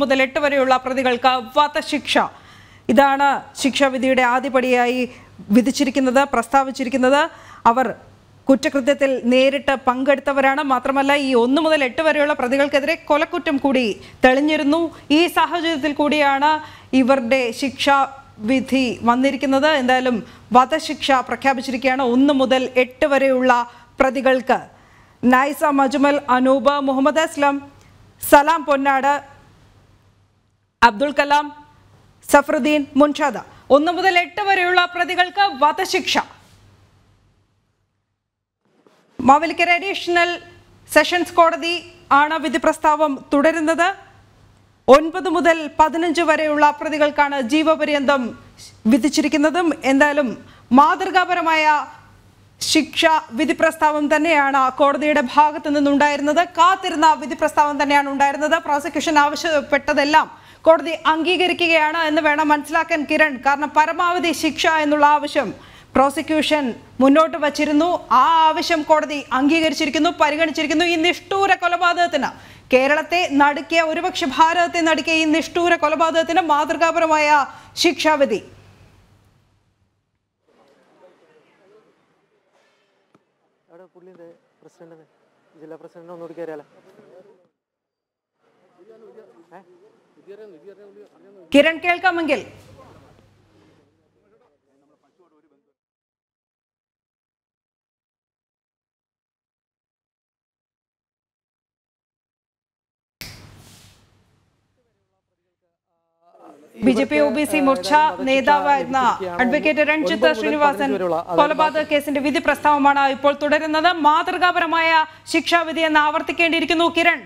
മുതൽ എട്ട് വരെയുള്ള പ്രതികൾക്ക് വധശിക്ഷ ഇതാണ് ശിക്ഷാവിധിയുടെ ആദ്യപടിയായി വിധിച്ചിരിക്കുന്നത് പ്രസ്താവിച്ചിരിക്കുന്നത് അവർ കുറ്റകൃത്യത്തിൽ നേരിട്ട് പങ്കെടുത്തവരാണ് മാത്രമല്ല ഈ ഒന്ന് മുതൽ എട്ട് വരെയുള്ള പ്രതികൾക്കെതിരെ കൊലക്കുറ്റം കൂടി തെളിഞ്ഞിരുന്നു ഈ സാഹചര്യത്തിൽ കൂടിയാണ് ഇവരുടെ ശിക്ഷാ വിധി വന്നിരിക്കുന്നത് എന്തായാലും വധശിക്ഷ പ്രഖ്യാപിച്ചിരിക്കുകയാണ് ഒന്ന് മുതൽ എട്ട് വരെയുള്ള പ്രതികൾക്ക് നൈസ മജുമൽ അനൂപ് മുഹമ്മദ് അസ്ലം സലാം പൊന്നാട് അബ്ദുൾ കലാം സഫറുദ്ദീൻ മുൻഷാദ ഒന്ന് മുതൽ എട്ട് വരെയുള്ള പ്രതികൾക്ക് വധശിക്ഷ മാവലിക്കര അഡീഷണൽ സെഷൻസ് കോടതി ആണ് വിധി പ്രസ്താവം തുടരുന്നത് ഒൻപത് മുതൽ പതിനഞ്ച് വരെയുള്ള പ്രതികൾക്കാണ് ജീവപര്യന്തം വിധിച്ചിരിക്കുന്നതും എന്തായാലും മാതൃകാപരമായ ശിക്ഷ വിധി പ്രസ്താവം തന്നെയാണ് കോടതിയുടെ ഭാഗത്തു നിന്നുണ്ടായിരുന്നത് കാത്തിരുന്ന വിധി പ്രസ്താവം തന്നെയാണ് ഉണ്ടായിരുന്നത് പ്രോസിക്യൂഷൻ ആവശ്യപ്പെട്ടതെല്ലാം കോടതി അംഗീകരിക്കുകയാണ് എന്ന് വേണം മനസ്സിലാക്കാൻ കിരൺ കാരണം പരമാവധി ശിക്ഷ എന്നുള്ള ആവശ്യം പ്രോസിക്യൂഷൻ മുന്നോട്ട് വച്ചിരുന്നു ആ ആവശ്യം കോടതി അംഗീകരിച്ചിരിക്കുന്നു പരിഗണിച്ചിരിക്കുന്നു ഈ നിഷ്ഠൂര കൊലപാതകത്തിന് കേരളത്തെ നടുക്കിയ ഒരുപക്ഷെ ഭാരതത്തെ നടുക്കിയ ഈ നിഷ്ഠൂര കൊലപാതകത്തിന് മാതൃകാപരമായ ശിക്ഷാവിധി ജില്ലാ പ്രസിഡന്റ് ഒന്നുകൂടി കയറിയാലോ കിരൺ കേൾക്കാമെങ്കിൽ B J P O B C Morcha നേതാവായിരുന്ന അഡ്വക്കേറ്റ് രഞ്ജിത്ത് ശ്രീനിവാസൻ കൊലപാതക കേസിന്റെ വിധി പ്രസ്താവമാണ് ഇപ്പോൾ തുടരുന്നത് മാതൃകാപരമായ ശിക്ഷാവിധി എന്ന് ആവർത്തിക്കേണ്ടിയിരിക്കുന്നു കിരൺ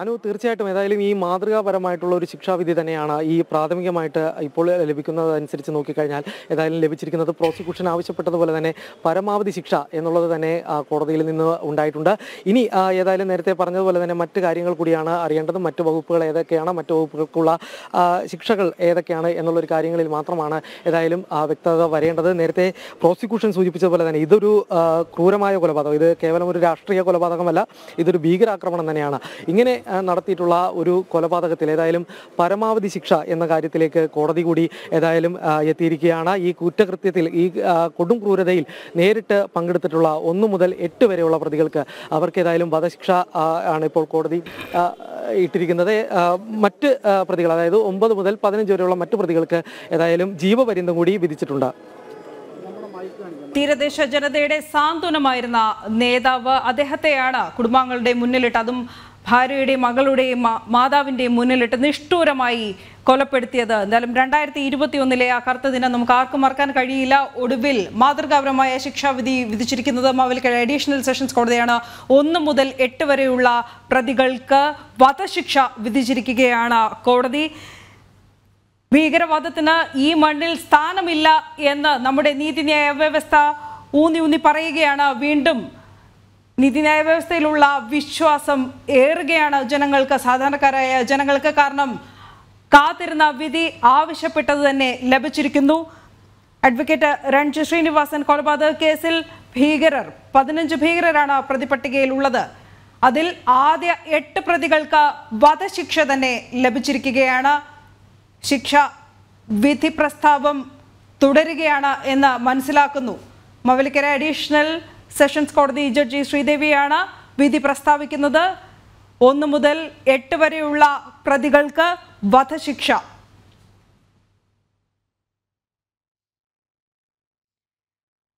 അനു തീർച്ചയായിട്ടും ഏതായാലും ഈ മാതൃകാപരമായിട്ടുള്ള ഒരു ശിക്ഷാവിധി തന്നെയാണ് ഈ പ്രാഥമികമായിട്ട് ഇപ്പോൾ ലഭിക്കുന്നതനുസരിച്ച് നോക്കിക്കഴിഞ്ഞാൽ ഏതായാലും ലഭിച്ചിരിക്കുന്നത് പ്രോസിക്യൂഷൻ ആവശ്യപ്പെട്ടതുപോലെ തന്നെ പരമാവധി ശിക്ഷ എന്നുള്ളത് തന്നെ കോടതിയിൽ നിന്ന് ഉണ്ടായിട്ടുണ്ട് ഇനി ഏതായാലും നേരത്തെ പറഞ്ഞതുപോലെ തന്നെ മറ്റു കാര്യങ്ങൾ കൂടിയാണ് അറിയേണ്ടത് മറ്റു വകുപ്പുകൾ ഏതൊക്കെയാണ് മറ്റു വകുപ്പുകൾക്കുള്ള ശിക്ഷകൾ ഏതൊക്കെയാണ് എന്നുള്ളൊരു കാര്യങ്ങളിൽ മാത്രമാണ് ഏതായാലും വ്യക്തത വരേണ്ടത് നേരത്തെ പ്രോസിക്യൂഷൻ സൂചിപ്പിച്ചതുപോലെ തന്നെ ഇതൊരു ക്രൂരമായ കൊലപാതകം ഇത് കേവലം ഒരു രാഷ്ട്രീയ കൊലപാതകമല്ല ഇതൊരു ഭീകരാക്രമണം തന്നെയാണ് ഇങ്ങനെ നടത്തിയിട്ടുള്ള ഒരു കൊലപാതകത്തിൽ ഏതായാലും പരമാവധി ശിക്ഷ എന്ന കാര്യത്തിലേക്ക് കോടതി കൂടി ഏതായാലും എത്തിയിരിക്കുകയാണ് ഈ കുറ്റകൃത്യത്തിൽ ഈ കൊടും ക്രൂരതയിൽ നേരിട്ട് പങ്കെടുത്തിട്ടുള്ള ഒന്നു മുതൽ എട്ട് വരെയുള്ള പ്രതികൾക്ക് അവർക്ക് ഏതായാലും വധശിക്ഷ ആണ് ഇപ്പോൾ കോടതി ഇട്ടിരിക്കുന്നത് മറ്റ് പ്രതികൾ അതായത് ഒമ്പത് മുതൽ പതിനഞ്ച് വരെയുള്ള മറ്റു പ്രതികൾക്ക് ഏതായാലും ജീവപര്യന്തം കൂടി വിധിച്ചിട്ടുണ്ട് തീരദേശ ജനതയുടെ സാന്ത്വനമായിരുന്ന നേതാവ് അദ്ദേഹത്തെയാണ് കുടുംബാംഗങ്ങളുടെ മുന്നിലിട്ട് അതും ഭാര്യയുടെയും മകളുടെയും മാതാവിൻ്റെയും മുന്നിലിട്ട് നിഷ്ഠൂരമായി കൊലപ്പെടുത്തിയത് എന്തായാലും രണ്ടായിരത്തി ഇരുപത്തി ഒന്നിലെ ആ കറുത്ത ദിനം നമുക്ക് ആർക്കും മറക്കാൻ കഴിയില്ല ഒടുവിൽ മാതൃകാപരമായ ശിക്ഷാവിധി വിധിച്ചിരിക്കുന്നത് മാവലിക്കര അഡീഷണൽ സെഷൻസ് കോടതിയാണ് ഒന്ന് മുതൽ എട്ട് വരെയുള്ള പ്രതികൾക്ക് വധശിക്ഷ വിധിച്ചിരിക്കുകയാണ് കോടതി ഭീകരവാദത്തിന് ഈ മണ്ണിൽ സ്ഥാനമില്ല എന്ന് നമ്മുടെ നീതിന്യായ വ്യവസ്ഥ ഊന്നി ഊന്നി പറയുകയാണ് വീണ്ടും നീതിന്യായ വ്യവസ്ഥയിലുള്ള വിശ്വാസം ഏറുകയാണ് ജനങ്ങൾക്ക് സാധാരണക്കാരായ ജനങ്ങൾക്ക് കാരണം കാത്തിരുന്ന വിധി ആവശ്യപ്പെട്ടത് തന്നെ ലഭിച്ചിരിക്കുന്നു അഡ്വക്കേറ്റ് രൺജി ശ്രീനിവാസൻ കൊലപാതക കേസിൽ ഭീകരർ പതിനഞ്ച് ഭീകരരാണ് പ്രതിപട്ടികയിൽ ഉള്ളത് അതിൽ ആദ്യ എട്ട് പ്രതികൾക്ക് വധശിക്ഷ തന്നെ ലഭിച്ചിരിക്കുകയാണ് ശിക്ഷ വിധി പ്രസ്താവം തുടരുകയാണ് എന്ന് മനസ്സിലാക്കുന്നു മവലിക്കര അഡീഷണൽ സെഷൻസ് കോടതി ജഡ്ജി ശ്രീദേവിയാണ് വിധി പ്രസ്താവിക്കുന്നത് ഒന്ന് മുതൽ എട്ട് വരെയുള്ള പ്രതികൾക്ക് വധശിക്ഷ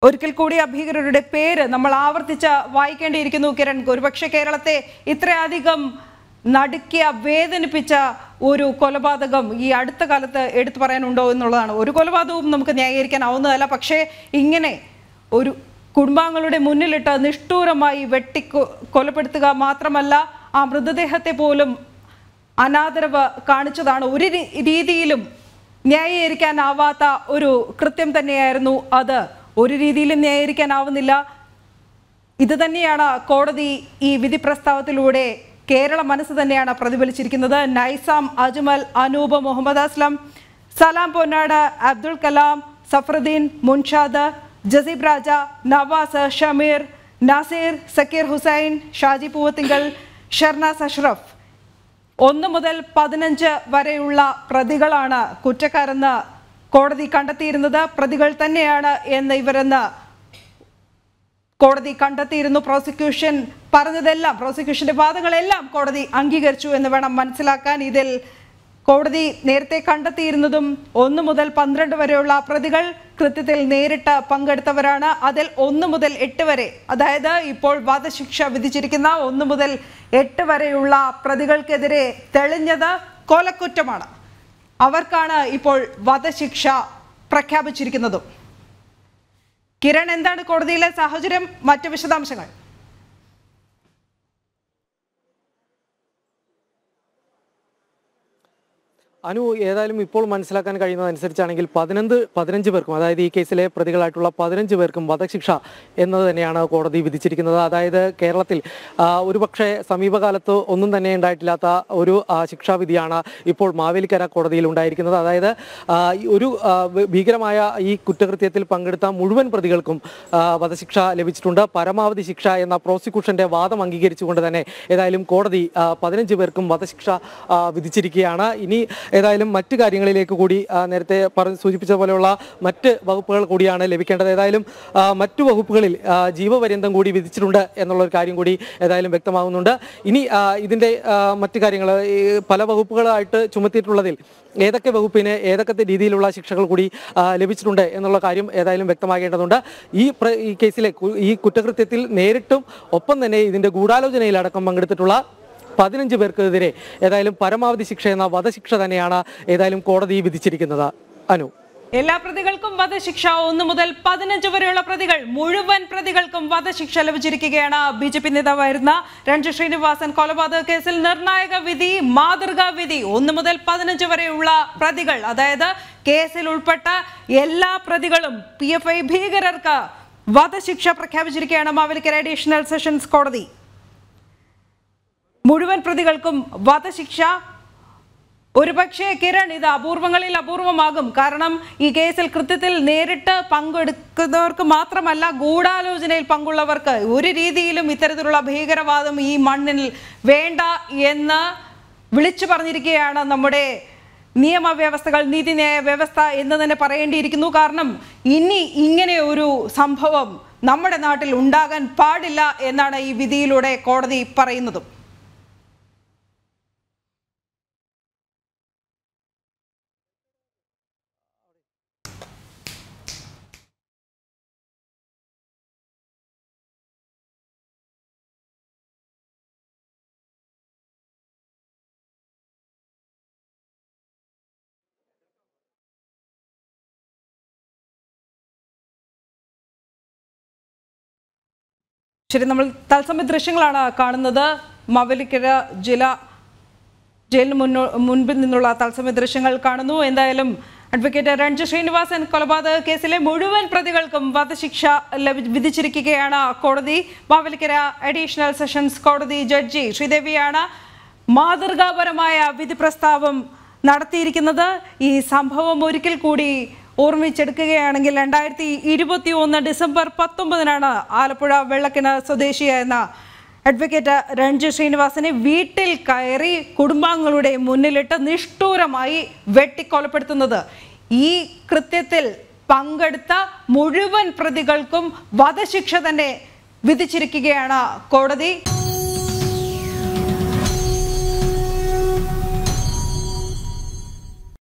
ഒരിക്കൽ കൂടി അഭീകരരുടെ പേര് നമ്മൾ ആവർത്തിച്ച് വായിക്കേണ്ടിയിരിക്കുന്നു കിരൺ ഒരുപക്ഷെ കേരളത്തെ ഇത്രയധികം നടുക്കിയ വേദനിപ്പിച്ച ഒരു കൊലപാതകം ഈ അടുത്ത കാലത്ത് എടുത്തു പറയാനുണ്ടോ എന്നുള്ളതാണ് ഒരു കൊലപാതകവും നമുക്ക് ന്യായീകരിക്കാനാവുന്നതല്ല പക്ഷേ ഇങ്ങനെ ഒരു കുടുംബാംഗങ്ങളുടെ മുന്നിലിട്ട് നിഷ്ഠൂരമായി വെട്ടി കൊലപ്പെടുത്തുക മാത്രമല്ല ആ മൃതദേഹത്തെ പോലും അനാദരവ് കാണിച്ചതാണ് ഒരു രീതിയിലും ന്യായീകരിക്കാനാവാത്ത ഒരു കൃത്യം തന്നെയായിരുന്നു അത് ഒരു രീതിയിലും ന്യായീകരിക്കാനാവുന്നില്ല ഇത് തന്നെയാണ് കോടതി ഈ വിധി പ്രസ്താവത്തിലൂടെ കേരള മനസ്സ് തന്നെയാണ് പ്രതിഫലിച്ചിരിക്കുന്നത് നൈസാം അജ്മൽ അനൂപ് മുഹമ്മദ് അസ്ലം സലാം പൊന്നാട് അബ്ദുൾ കലാം സഫറുദ്ദീൻ മുൻഷാദ് ജസീബ് രാജ നവാസ് ഷമീർ നാസീർ സക്കീർ ഹുസൈൻ ഷാജി പൂവത്തിങ്കൽ ഷർണാസ് അഷ്റഫ് ഒന്ന് മുതൽ പതിനഞ്ച് വരെയുള്ള പ്രതികളാണ് കുറ്റക്കാരെന്ന് കോടതി കണ്ടെത്തിയിരുന്നത് പ്രതികൾ തന്നെയാണ് എന്ന് ഇവരെന്ന് കോടതി കണ്ടെത്തിയിരുന്നു പ്രോസിക്യൂഷൻ പറഞ്ഞതെല്ലാം പ്രോസിക്യൂഷന്റെ വാദങ്ങളെല്ലാം കോടതി അംഗീകരിച്ചു എന്ന് വേണം മനസ്സിലാക്കാൻ ഇതിൽ കോടതി നേരത്തെ കണ്ടെത്തിയിരുന്നതും ഒന്ന് മുതൽ പന്ത്രണ്ട് വരെയുള്ള പ്രതികൾ കൃത്യത്തിൽ നേരിട്ട് പങ്കെടുത്തവരാണ് അതിൽ ഒന്ന് മുതൽ എട്ട് വരെ അതായത് ഇപ്പോൾ വധശിക്ഷ വിധിച്ചിരിക്കുന്ന ഒന്ന് മുതൽ എട്ട് വരെയുള്ള പ്രതികൾക്കെതിരെ തെളിഞ്ഞത് കൊലക്കുറ്റമാണ് അവർക്കാണ് ഇപ്പോൾ വധശിക്ഷ പ്രഖ്യാപിച്ചിരിക്കുന്നതും കിരൺ എന്താണ് കോടതിയിലെ സാഹചര്യം മറ്റു വിശദാംശങ്ങൾ അനു ഏതായാലും ഇപ്പോൾ മനസ്സിലാക്കാൻ കഴിയുന്നതനുസരിച്ചാണെങ്കിൽ പതിനഞ്ച് പതിനഞ്ച് പേർക്കും അതായത് ഈ കേസിലെ പ്രതികളായിട്ടുള്ള പതിനഞ്ച് പേർക്കും വധശിക്ഷ എന്നത് തന്നെയാണ് കോടതി വിധിച്ചിരിക്കുന്നത് അതായത് കേരളത്തിൽ ഒരുപക്ഷെ സമീപകാലത്ത് ഒന്നും തന്നെ ഉണ്ടായിട്ടില്ലാത്ത ഒരു ശിക്ഷാവിധിയാണ് ഇപ്പോൾ മാവേലിക്കര കോടതിയിൽ ഉണ്ടായിരിക്കുന്നത് അതായത് ഒരു ഭീകരമായ ഈ കുറ്റകൃത്യത്തിൽ പങ്കെടുത്ത മുഴുവൻ പ്രതികൾക്കും വധശിക്ഷ ലഭിച്ചിട്ടുണ്ട് പരമാവധി ശിക്ഷ എന്ന പ്രോസിക്യൂഷന്റെ വാദം അംഗീകരിച്ചുകൊണ്ട് തന്നെ ഏതായാലും കോടതി പതിനഞ്ച് പേർക്കും വധശിക്ഷ വിധിച്ചിരിക്കുകയാണ് ഇനി ഏതായാലും മറ്റു കാര്യങ്ങളിലേക്ക് കൂടി നേരത്തെ പറഞ്ഞ് സൂചിപ്പിച്ച പോലെയുള്ള മറ്റ് വകുപ്പുകൾ കൂടിയാണ് ലഭിക്കേണ്ടത് ഏതായാലും മറ്റു വകുപ്പുകളിൽ ജീവപര്യന്തം കൂടി വിധിച്ചിട്ടുണ്ട് എന്നുള്ള ഒരു കാര്യം കൂടി ഏതായാലും വ്യക്തമാകുന്നുണ്ട് ഇനി ഇതിൻ്റെ മറ്റു കാര്യങ്ങൾ പല വകുപ്പുകളായിട്ട് ചുമത്തിയിട്ടുള്ളതിൽ ഏതൊക്കെ വകുപ്പിന് ഏതൊക്കെ രീതിയിലുള്ള ശിക്ഷകൾ കൂടി ലഭിച്ചിട്ടുണ്ട് എന്നുള്ള കാര്യം ഏതായാലും വ്യക്തമാകേണ്ടതുണ്ട് ഈ ഈ കേസിലെ ഈ കുറ്റകൃത്യത്തിൽ നേരിട്ടും ഒപ്പം തന്നെ ഇതിൻ്റെ ഗൂഢാലോചനയിലടക്കം പങ്കെടുത്തിട്ടുള്ള പതിനഞ്ച് പേർക്കെതിരെ ഏതായാലും പരമാവധി ശിക്ഷ എന്ന വധശിക്ഷ തന്നെയാണ് ഏതായാലും കോടതി വിധിച്ചിരിക്കുന്നത് അനു എല്ലാ പ്രതികൾക്കും വധശിക്ഷ ഒന്നു മുതൽ പതിനഞ്ച് വരെയുള്ള പ്രതികൾ മുഴുവൻ പ്രതികൾക്കും വധശിക്ഷ ലഭിച്ചിരിക്കുകയാണ് ബി ജെ പി നേതാവായിരുന്ന രഞ്ജു ശ്രീനിവാസൻ കൊലപാതക കേസിൽ നിർണായക വിധി മാതൃകാ വിധി ഒന്ന് മുതൽ പതിനഞ്ച് വരെയുള്ള പ്രതികൾ അതായത് കേസിൽ ഉൾപ്പെട്ട എല്ലാ പ്രതികളും പി എഫ് ഐ ഭീകരർക്ക് വധശിക്ഷ പ്രഖ്യാപിച്ചിരിക്കുകയാണ് മാവലിക്കര അഡീഷണൽ സെഷൻസ് കോടതി മുഴുവൻ പ്രതികൾക്കും വധശിക്ഷ ഒരുപക്ഷെ കിരൺ ഇത് അപൂർവങ്ങളിൽ അപൂർവമാകും കാരണം ഈ കേസിൽ കൃത്യത്തിൽ നേരിട്ട് പങ്കെടുക്കുന്നവർക്ക് മാത്രമല്ല ഗൂഢാലോചനയിൽ പങ്കുള്ളവർക്ക് ഒരു രീതിയിലും ഇത്തരത്തിലുള്ള ഭീകരവാദം ഈ മണ്ണിൽ വേണ്ട എന്ന് വിളിച്ചു പറഞ്ഞിരിക്കുകയാണ് നമ്മുടെ നിയമവ്യവസ്ഥകൾ നീതിന്യായ വ്യവസ്ഥ എന്ന് തന്നെ പറയേണ്ടിയിരിക്കുന്നു കാരണം ഇനി ഇങ്ങനെ ഒരു സംഭവം നമ്മുടെ നാട്ടിൽ ഉണ്ടാകാൻ പാടില്ല എന്നാണ് ഈ വിധിയിലൂടെ കോടതി പറയുന്നതും ശരി നമ്മൾ തത്സമയ ദൃശ്യങ്ങളാണ് കാണുന്നത് മവലിക്കര ജില്ല ജയിലിന് മുന്നോ മുൻപിൽ നിന്നുള്ള തത്സമയ ദൃശ്യങ്ങൾ കാണുന്നു എന്തായാലും അഡ്വക്കേറ്റ് രഞ്ജു ശ്രീനിവാസൻ കൊലപാതക കേസിലെ മുഴുവൻ പ്രതികൾക്കും വധശിക്ഷ വിധിച്ചിരിക്കുകയാണ് കോടതി മാവലിക്കര അഡീഷണൽ സെഷൻസ് കോടതി ജഡ്ജി ശ്രീദേവിയാണ് മാതൃകാപരമായ വിധി പ്രസ്താവം നടത്തിയിരിക്കുന്നത് ഈ സംഭവം ഒരിക്കൽ കൂടി ഓർമ്മിച്ചെടുക്കുകയാണെങ്കിൽ രണ്ടായിരത്തി ഇരുപത്തി ഒന്ന് ഡിസംബർ പത്തൊമ്പതിനാണ് ആലപ്പുഴ വെള്ളക്കിണർ സ്വദേശിയായിരുന്ന അഡ്വക്കേറ്റ് രഞ്ജു ശ്രീനിവാസനെ വീട്ടിൽ കയറി കുടുംബാംഗങ്ങളുടെ മുന്നിലിട്ട് നിഷ്ഠൂരമായി വെട്ടിക്കൊലപ്പെടുത്തുന്നത് ഈ കൃത്യത്തിൽ പങ്കെടുത്ത മുഴുവൻ പ്രതികൾക്കും വധശിക്ഷ തന്നെ വിധിച്ചിരിക്കുകയാണ് കോടതി